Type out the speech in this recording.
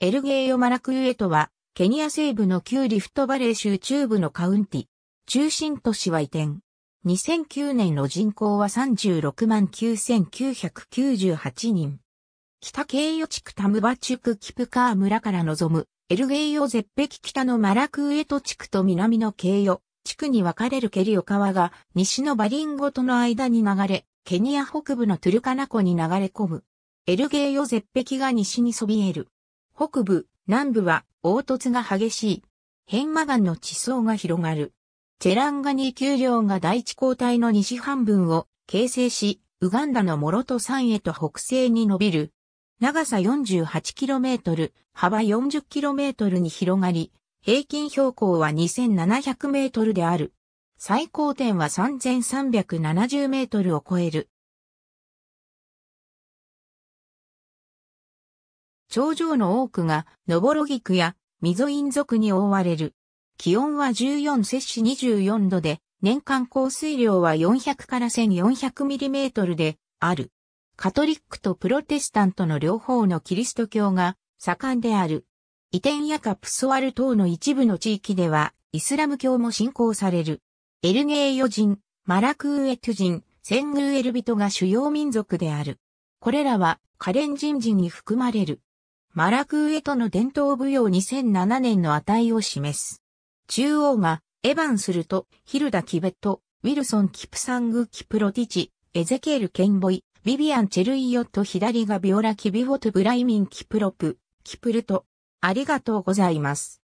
エルゲイヨ・マラクユエトは、ケニア西部の旧リフトバレー州中部のカウンティ、中心都市は移転。2009年の人口は36万9998人。北ケイヨ地区タムバチュクキプカー村から望む、エルゲイヨ絶壁北のマラクウエト地区と南のケイヨ地区に分かれるケリオ川が西のバリンゴとの間に流れ、ケニア北部のトゥルカナ湖に流れ込む。エルゲイヨ絶壁が西にそびえる。北部、南部は凹凸が激しい。変魔岩の地層が広がる。チェランガニー丘陵が第一交代の西半分を形成し、ウガンダのモロト山へと北西に伸びる。長さ 48km、幅 40km に広がり、平均標高は 2700m である。最高点は 3370m を超える。頂上の多くが、ノボロギクや、ミゾイン族に覆われる。気温は14摂氏24度で、年間降水量は400から1400ミリメートルで、ある。カトリックとプロテスタントの両方のキリスト教が盛んである。移転やカプソワル等の一部の地域では、イスラム教も信仰される。エルゲーヨ人、マラクーエトゥ人、セングーエルビトが主要民族である。これらはカレン人人に含まれる。マラクーエとの伝統舞踊2007年の値を示す。中央が、エヴァンスルと、ヒルダ・キベット、ウィルソン・キプサング・キプロティチ、エゼケール・ケンボイ、ビビアン・チェルイヨット左がビオラ・キビフォト・ブライミン・キプロプ、キプルト。ありがとうございます。